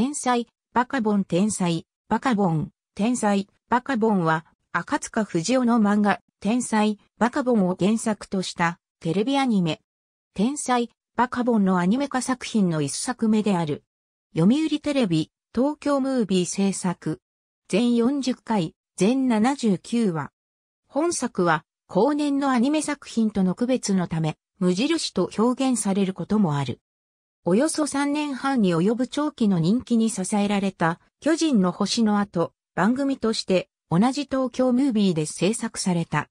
天才、バカボン天才、バカボン、天才、バカボンは、赤塚不二夫の漫画、天才、バカボンを原作としたテレビアニメ。天才、バカボンのアニメ化作品の一作目である。読売テレビ、東京ムービー制作。全40回、全79話。本作は、後年のアニメ作品との区別のため、無印と表現されることもある。およそ3年半に及ぶ長期の人気に支えられた巨人の星の後、番組として同じ東京ムービーで制作された。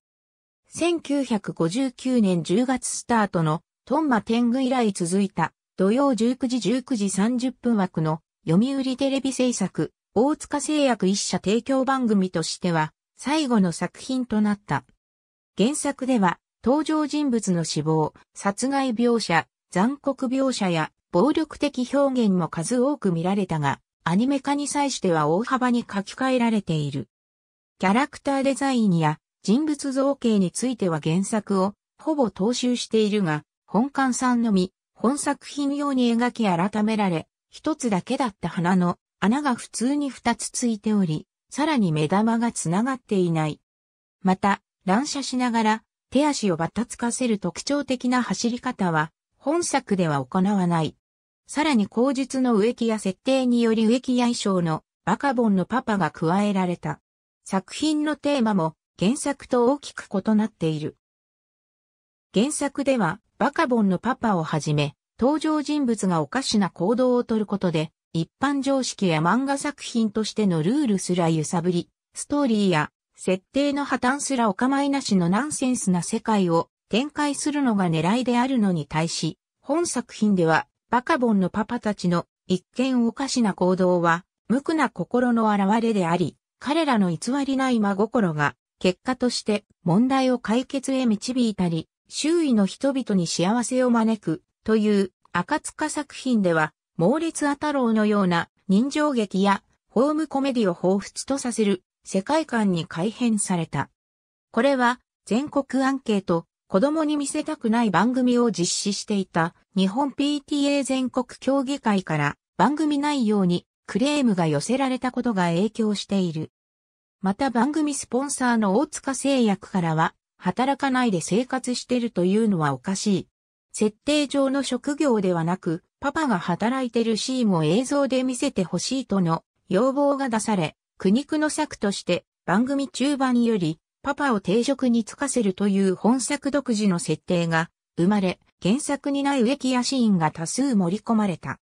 1959年10月スタートのトンマ天狗以来続いた土曜19時19時30分枠の読売テレビ制作大塚製薬一社提供番組としては最後の作品となった。原作では登場人物の死亡、殺害描写、残酷描写や暴力的表現も数多く見られたが、アニメ化に際しては大幅に書き換えられている。キャラクターデザインや人物造形については原作をほぼ踏襲しているが、本館さんのみ、本作品用に描き改められ、一つだけだった花の穴が普通に二つついており、さらに目玉がつながっていない。また、乱射しながら手足をバタつかせる特徴的な走り方は、本作では行わない。さらに口述の植木や設定により植木や衣装のバカボンのパパが加えられた。作品のテーマも原作と大きく異なっている。原作ではバカボンのパパをはじめ、登場人物がおかしな行動をとることで、一般常識や漫画作品としてのルールすら揺さぶり、ストーリーや設定の破綻すらお構いなしのナンセンスな世界を展開するのが狙いであるのに対し、本作品ではバカボンのパパたちの一見おかしな行動は、無垢な心の現れであり、彼らの偽りない真心が、結果として問題を解決へ導いたり、周囲の人々に幸せを招く、という赤塚作品では、猛烈アろうのような人情劇やホームコメディを彷彿とさせる世界観に改変された。これは全国アンケート子供に見せたくない番組を実施していた日本 PTA 全国協議会から番組内容にクレームが寄せられたことが影響している。また番組スポンサーの大塚製薬からは働かないで生活してるというのはおかしい。設定上の職業ではなくパパが働いてるシーンを映像で見せてほしいとの要望が出され苦肉の策として番組中盤よりパパを定職に就かせるという本作独自の設定が生まれ、原作にない植木やシーンが多数盛り込まれた。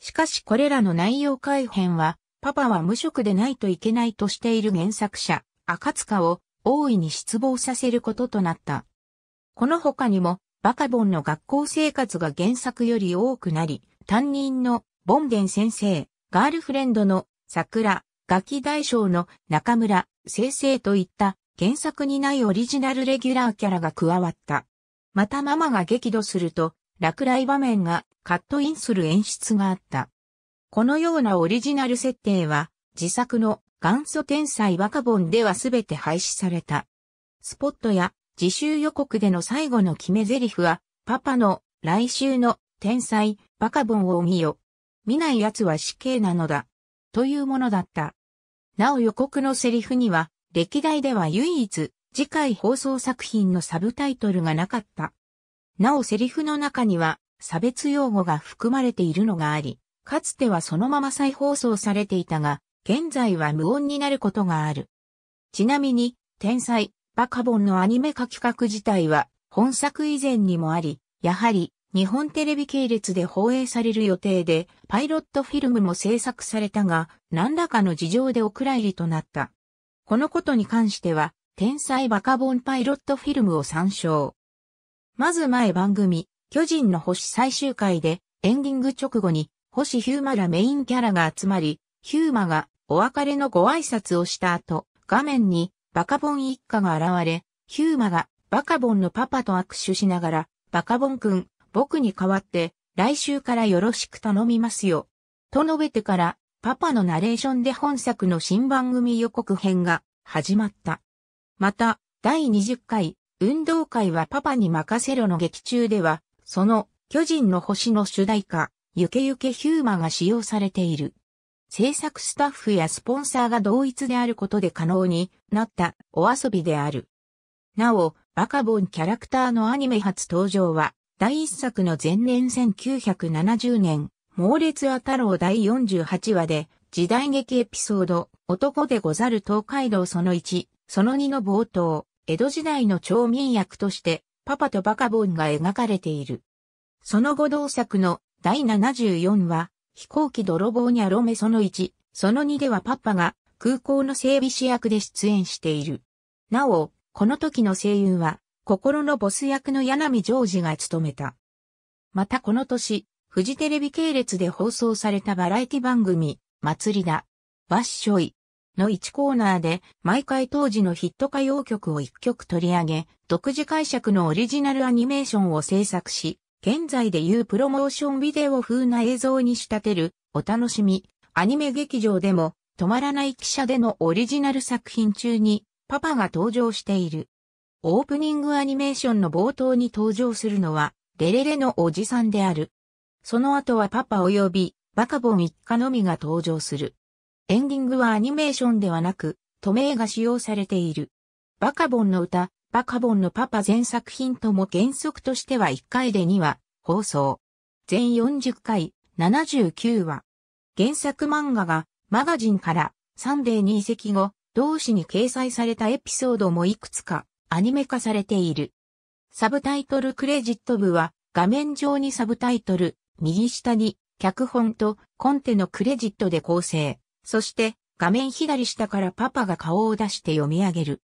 しかしこれらの内容改変は、パパは無職でないといけないとしている原作者、赤塚を大いに失望させることとなった。この他にも、バカボンの学校生活が原作より多くなり、担任のボンデン先生、ガールフレンドの桜、ガキ大将の中村、先生といった原作にないオリジナルレギュラーキャラが加わった。またママが激怒すると、落雷場面がカットインする演出があった。このようなオリジナル設定は、自作の元祖天才バカボンでは全て廃止された。スポットや自習予告での最後の決め台詞は、パパの来週の天才バカボンを見よ。見ない奴は死刑なのだ。というものだった。なお予告のセリフには、歴代では唯一、次回放送作品のサブタイトルがなかった。なおセリフの中には、差別用語が含まれているのがあり、かつてはそのまま再放送されていたが、現在は無音になることがある。ちなみに、天才、バカボンのアニメ化企画自体は、本作以前にもあり、やはり、日本テレビ系列で放映される予定で、パイロットフィルムも制作されたが、何らかの事情でお蔵入りとなった。このことに関しては、天才バカボンパイロットフィルムを参照。まず前番組、巨人の星最終回で、エンディング直後に、星ヒューマらメインキャラが集まり、ヒューマがお別れのご挨拶をした後、画面にバカボン一家が現れ、ヒューマがバカボンのパパと握手しながら、バカボンくん、僕に代わって、来週からよろしく頼みますよ。と述べてから、パパのナレーションで本作の新番組予告編が始まった。また、第20回、運動会はパパに任せろの劇中では、その巨人の星の主題歌、ゆけゆけヒューマが使用されている。制作スタッフやスポンサーが同一であることで可能になったお遊びである。なお、バカボンキャラクターのアニメ初登場は、第一作の前年1970年、猛烈あ太郎第48話で、時代劇エピソード、男でござる東海道その1、その2の冒頭、江戸時代の町民役として、パパとバカボンが描かれている。その後同作の第74話、飛行機泥棒にアロメその1、その2ではパパが空港の整備士役で出演している。なお、この時の声優は、心のボス役の柳ジョージが務めた。またこの年、フジテレビ系列で放送されたバラエティ番組、祭りだ、バッショイの1コーナーで、毎回当時のヒット歌謡曲を1曲取り上げ、独自解釈のオリジナルアニメーションを制作し、現在でいうプロモーションビデオ風な映像に仕立てる、お楽しみ、アニメ劇場でも、止まらない記者でのオリジナル作品中に、パパが登場している。オープニングアニメーションの冒頭に登場するのは、レレレのおじさんである。その後はパパ及びバカボン一家のみが登場する。エンディングはアニメーションではなく、都名が使用されている。バカボンの歌、バカボンのパパ全作品とも原則としては1回で2話、放送。全40回、79話。原作漫画が、マガジンから、サンデーに移籍後、同誌に掲載されたエピソードもいくつか、アニメ化されている。サブタイトルクレジット部は、画面上にサブタイトル、右下に脚本とコンテのクレジットで構成。そして画面左下からパパが顔を出して読み上げる。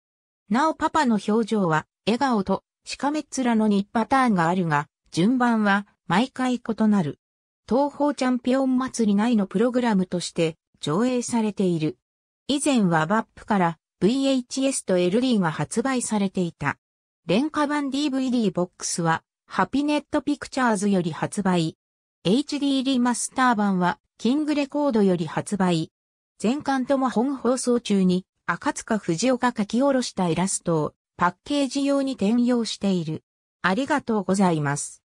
なおパパの表情は笑顔としかめっ面の2パターンがあるが、順番は毎回異なる。東方チャンピオン祭り内のプログラムとして上映されている。以前はバップから VHS と LD が発売されていた。廉価版 DVD ボックスはハピネットピクチャーズより発売、HD リマスター版は、キングレコードより発売。全巻とも本放送中に、赤塚不二が書き下ろしたイラストを、パッケージ用に転用している。ありがとうございます。